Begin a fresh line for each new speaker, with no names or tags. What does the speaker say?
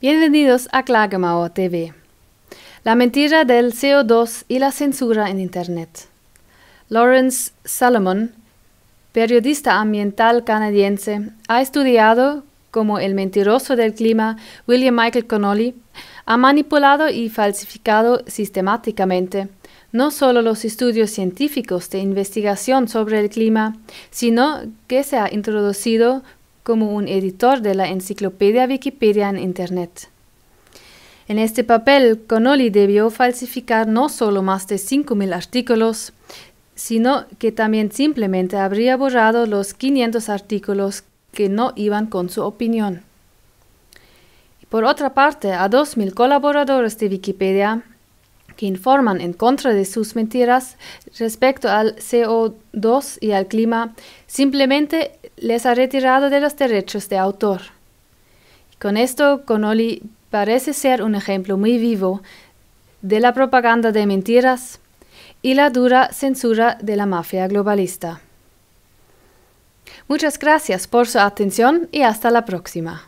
Bienvenidos a Klagemauer TV. La mentira del CO2 y la censura en Internet. Lawrence Salomon, periodista ambiental canadiense, ha estudiado cómo el mentiroso del clima William Michael Connolly ha manipulado y falsificado sistemáticamente no solo los estudios científicos de investigación sobre el clima, sino que se ha introducido como un editor de la enciclopedia Wikipedia en Internet. En este papel, Connolly debió falsificar no solo más de 5.000 artículos, sino que también simplemente habría borrado los 500 artículos que no iban con su opinión. Por otra parte, a 2.000 colaboradores de Wikipedia que informan en contra de sus mentiras respecto al CO2 y al clima, simplemente les ha retirado de los derechos de autor. Con esto, Connolly parece ser un ejemplo muy vivo de la propaganda de mentiras y la dura censura de la mafia globalista. Muchas gracias por su atención y hasta la próxima.